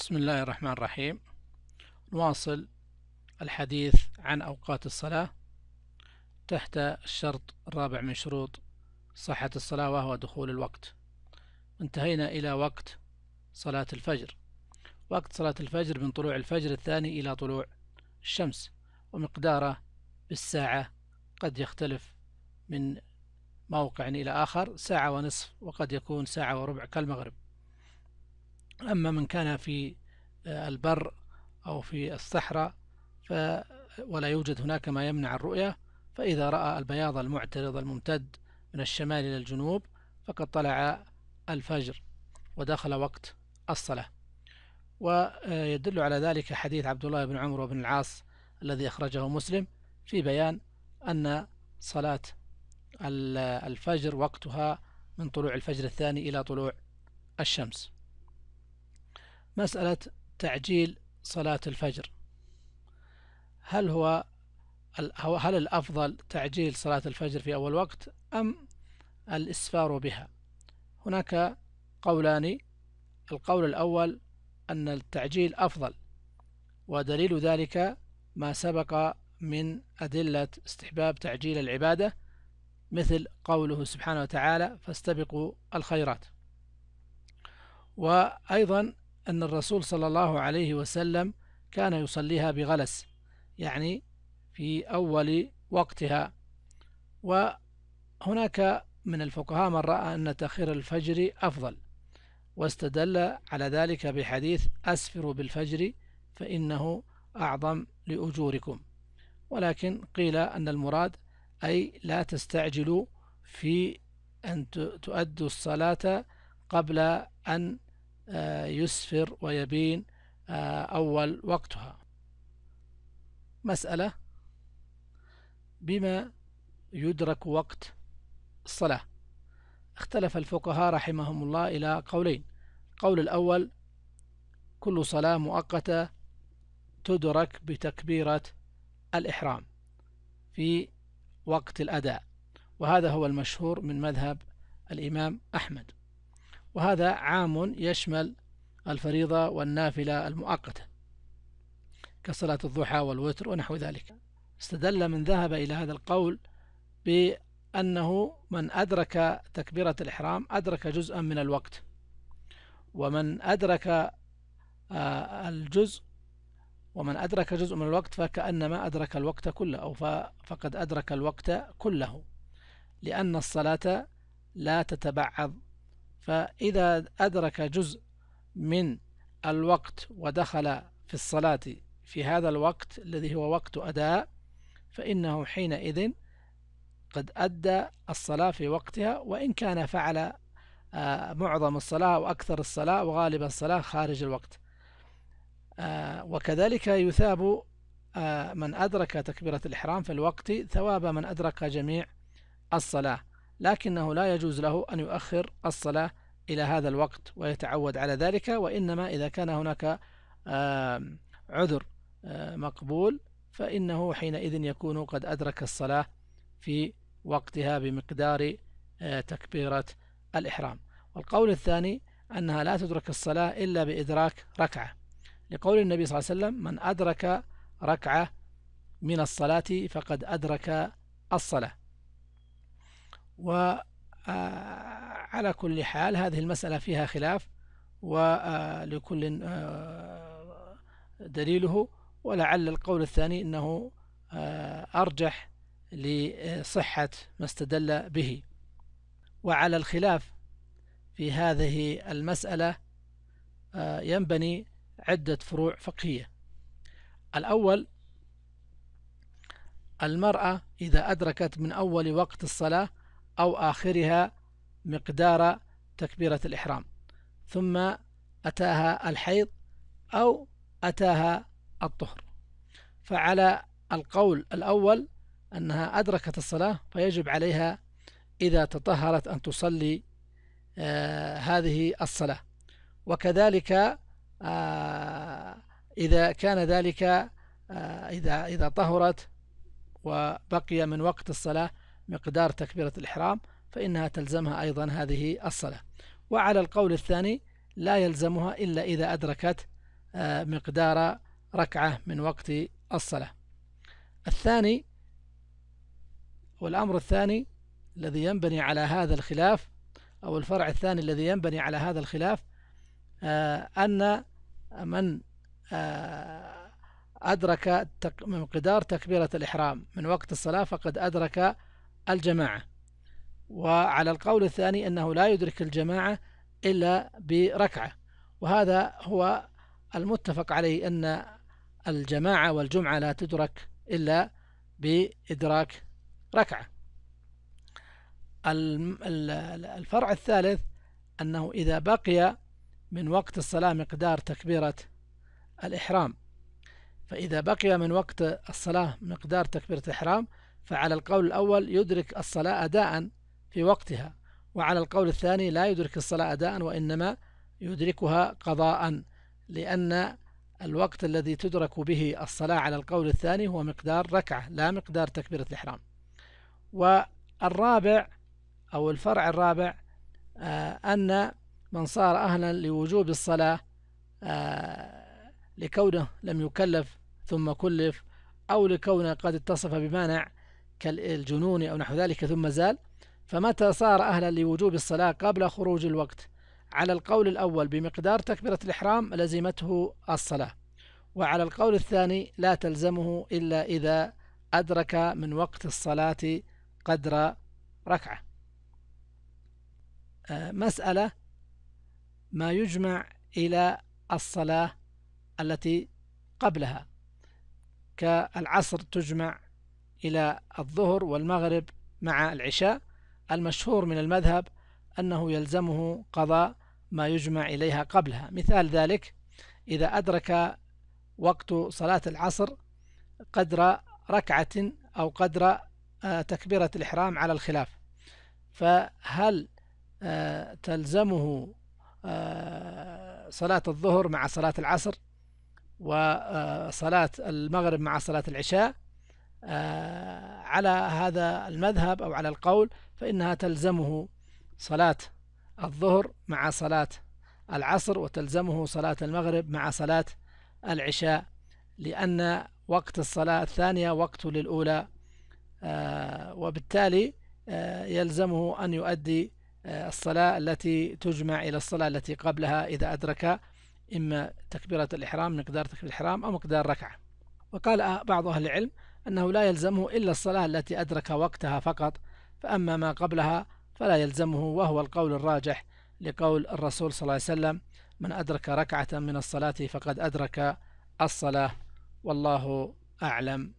بسم الله الرحمن الرحيم نواصل الحديث عن أوقات الصلاة تحت الشرط الرابع من شروط صحة الصلاة وهو دخول الوقت انتهينا إلى وقت صلاة الفجر وقت صلاة الفجر من طلوع الفجر الثاني إلى طلوع الشمس ومقداره بالساعة قد يختلف من موقع إلى آخر ساعة ونصف وقد يكون ساعة وربع كالمغرب أما من كان في آه، البر أو في الصحراء ف ولا يوجد هناك ما يمنع الرؤية فإذا رأى البياض المعترض الممتد من الشمال إلى الجنوب فقد طلع الفجر ودخل وقت الصلاة ويدل آه، على ذلك حديث عبد الله بن عمرو بن العاص الذي أخرجه مسلم في بيان أن صلاة الفجر وقتها من طلوع الفجر الثاني إلى طلوع الشمس مسألة تعجيل صلاة الفجر هل هو هل الأفضل تعجيل صلاة الفجر في أول وقت أم الإسفار بها هناك قولان القول الأول أن التعجيل أفضل ودليل ذلك ما سبق من أدلة استحباب تعجيل العبادة مثل قوله سبحانه وتعالى فاستبقوا الخيرات وأيضا أن الرسول صلى الله عليه وسلم كان يصليها بغلس يعني في أول وقتها وهناك من الفقهاء من رأى أن تأخير الفجر أفضل واستدل على ذلك بحديث أسفروا بالفجر فإنه أعظم لأجوركم ولكن قيل أن المراد أي لا تستعجلوا في أن تؤدوا الصلاة قبل أن آه، يسفر ويبين آه، أول وقتها مسألة بما يدرك وقت الصلاة اختلف الفقهاء رحمهم الله إلى قولين القول الأول كل صلاة مؤقتة تدرك بتكبيرة الإحرام في وقت الأداء وهذا هو المشهور من مذهب الإمام أحمد وهذا عام يشمل الفريضة والنافلة المؤقتة كصلاة الضحى والوتر ونحو ذلك استدل من ذهب إلى هذا القول بأنه من أدرك تكبيرة الإحرام أدرك جزءا من الوقت ومن أدرك آه، الجزء ومن أدرك جزء من الوقت فكأنما أدرك الوقت كله أو فقد أدرك الوقت كله لأن الصلاة لا تتبعض فإذا أدرك جزء من الوقت ودخل في الصلاة في هذا الوقت الذي هو وقت أداء فإنه حينئذ قد أدى الصلاة في وقتها وإن كان فعل آه، معظم الصلاة وأكثر الصلاة وغالب الصلاة خارج الوقت آه، وكذلك يثاب آه، من أدرك تكبيرة الإحرام في الوقت ثواب من أدرك جميع الصلاة لكنه لا يجوز له أن يؤخر الصلاة إلى هذا الوقت ويتعود على ذلك وإنما إذا كان هناك عذر مقبول فإنه حينئذ يكون قد أدرك الصلاة في وقتها بمقدار تكبيرة الإحرام والقول الثاني أنها لا تدرك الصلاة إلا بإدراك ركعة لقول النبي صلى الله عليه وسلم من أدرك ركعة من الصلاة فقد أدرك الصلاة وعلى كل حال هذه المسألة فيها خلاف ولكل دليله ولعل القول الثاني أنه أرجح لصحة ما استدل به وعلى الخلاف في هذه المسألة ينبني عدة فروع فقهية الأول المرأة إذا أدركت من أول وقت الصلاة أو آخرها مقدار تكبيرة الإحرام ثم أتاها الحيض أو أتاها الطهر فعلى القول الأول أنها أدركت الصلاة فيجب عليها إذا تطهرت أن تصلي آه، هذه الصلاة وكذلك آه، إذا كان ذلك آه، إذا إذا طهرت وبقي من وقت الصلاة مقدار تكبيرة الإحرام فإنها تلزمها أيضا هذه الصلاة وعلى القول الثاني لا يلزمها إلا إذا أدركت آه، مقدار ركعة من وقت الصلاة الثاني والأمر الثاني الذي ينبني على هذا الخلاف أو الفرع الثاني الذي ينبني على هذا الخلاف آه، أن من آه، أدرك مقدار تكبيرة الإحرام من وقت الصلاة فقد أدرك الجماعة وعلى القول الثاني أنه لا يدرك الجماعة إلا بركعة وهذا هو المتفق عليه أن الجماعة والجمعة لا تدرك إلا بإدراك ركعة الفرع الثالث أنه إذا بقي من وقت الصلاة مقدار تكبيرة الإحرام فإذا بقي من وقت الصلاة مقدار تكبيرة الإحرام فعلى القول الأول يدرك الصلاة أداء في وقتها وعلى القول الثاني لا يدرك الصلاة أداء وإنما يدركها قضاء لأن الوقت الذي تدرك به الصلاة على القول الثاني هو مقدار ركعة لا مقدار تكبيرة الإحرام والرابع أو الفرع الرابع آه، أن من صار أهلا لوجوب الصلاة آه، لكونه لم يكلف ثم كلف أو لكونه قد اتصف بمانع كالجنون أو نحو ذلك ثم زال فمتى صار أهلا لوجوب الصلاة قبل خروج الوقت على القول الأول بمقدار تكبيرة الإحرام لزمته الصلاة وعلى القول الثاني لا تلزمه إلا إذا أدرك من وقت الصلاة قدر ركعة آه، مسألة ما يجمع إلى الصلاة التي قبلها كالعصر تجمع إلى الظهر والمغرب مع العشاء المشهور من المذهب أنه يلزمه قضاء ما يجمع إليها قبلها مثال ذلك إذا أدرك وقت صلاة العصر قدر ركعة أو قدر آه، تكبيرة الإحرام على الخلاف فهل آه، تلزمه آه، صلاة الظهر مع صلاة العصر وصلاة المغرب مع صلاة العشاء آه، على هذا المذهب أو على القول فإنها تلزمه صلاة الظهر مع صلاة العصر وتلزمه صلاة المغرب مع صلاة العشاء لأن وقت الصلاة الثانية وقت للأولى آه، وبالتالي آه، يلزمه أن يؤدي الصلاة التي تجمع إلى الصلاة التي قبلها إذا أدرك إما تكبيرة الإحرام مقدار تكبير الإحرام أو مقدار ركعة وقال بعض أهل العلم أنه لا يلزمه إلا الصلاة التي أدرك وقتها فقط فأما ما قبلها فلا يلزمه وهو القول الراجح لقول الرسول صلى الله عليه وسلم من أدرك ركعة من الصلاة فقد أدرك الصلاة والله أعلم